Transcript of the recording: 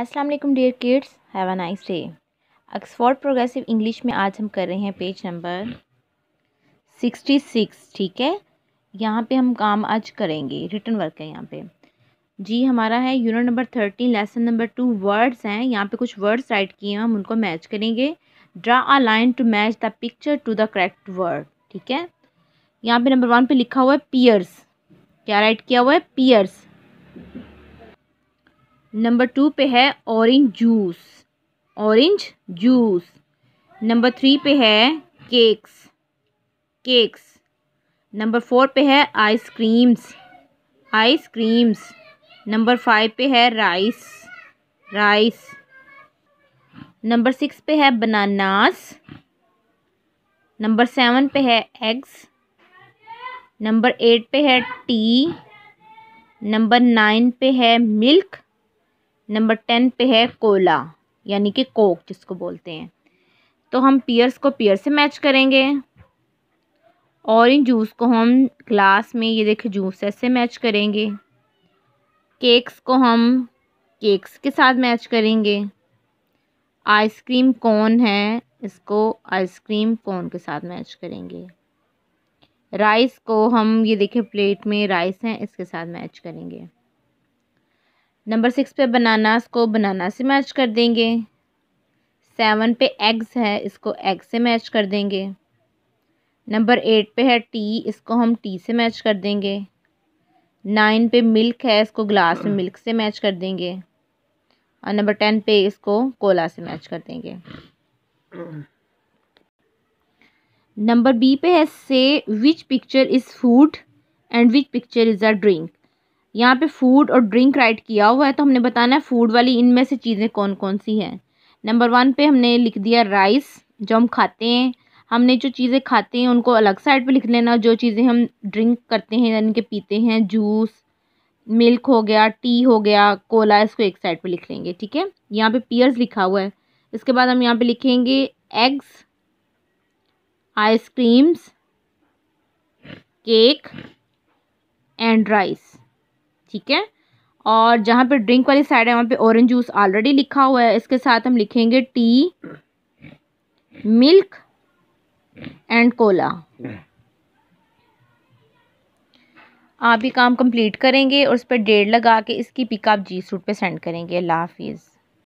अस्सलाम वालेकुम dear kids have a nice day Oxford progressive English में आज हम कर रहे हैं पेज नंबर सिक्सटी सिक्स ठीक है यहाँ पे हम काम आज करेंगे रिटर्न वर्क है यहाँ पे जी हमारा है unit number thirteen lesson number two words हैं यहाँ पे कुछ वर्ड्स राइट किए हैं हम उनको मैच करेंगे draw a line to match the picture to the correct word ठीक है यहाँ पे नंबर वन पे लिखा हुआ है पियर्स क्या राइट किया हुआ है पियर्स नंबर टू पे है orange juice orange juice number three पे है केक्स केक्स नंबर फोर पे है आइसक्रीम्स आइसक्रीम्स नंबर फाइव पे है राइस राइस नंबर सिक्स पे है बनानास नंबर सेवन पे है एग्स नंबर एट पे है टी नंबर नाइन पे है मिल्क नंबर टेन पे है कोला यानी कि कोक जिसको बोलते हैं तो हम पियर्स को पियर से मैच करेंगे ऑरेंज जूस को हम ग्लास में ये देखें जूस ऐसे मैच करेंगे केक्स को हम केक्स के साथ मैच करेंगे आइसक्रीम कौन है इसको आइसक्रीम कौन के साथ मैच करेंगे राइस को हम ये देखें प्लेट में राइस हैं इसके साथ मैच करेंगे नंबर सिक्स पे बनानास को बनाना से मैच कर देंगे सेवन पे एग्स है इसको एग से मैच कर देंगे नंबर एट पे है टी इसको हम टी से मैच कर देंगे नाइन पे मिल्क है इसको ग्लास में मिल्क से मैच कर देंगे और नंबर टेन पे इसको कोला से मैच कर देंगे नंबर बी पे है से which picture is food and which picture is a drink यहाँ पे फूड और ड्रिंक राइट किया हुआ है तो हमने बताना है फूड वाली इनमें से चीज़ें कौन कौन सी हैं नंबर वन पे हमने लिख दिया राइस जो हम खाते हैं हमने जो चीज़ें खाते हैं उनको अलग साइड पे लिख लेना जो चीज़ें हम ड्रिंक करते हैं यानी कि पीते हैं जूस मिल्क हो गया टी हो गया कोला इसको एक साइड पर लिख लेंगे ठीक है यहाँ पर पियर्स लिखा हुआ है इसके बाद हम यहाँ पर लिखेंगे eggs ice creams cake and rice ठीक है और जहाँ पे ड्रिंक वाली साइड है वहाँ पे ऑरेंज जूस ऑलरेडी लिखा हुआ है इसके साथ हम लिखेंगे टी मिल्क एंड कोला आप ये काम कंप्लीट करेंगे और उस पर डेढ़ लगा के इसकी पिकअप जी सूट पे सेंड करेंगे अल्लाह हाफिज़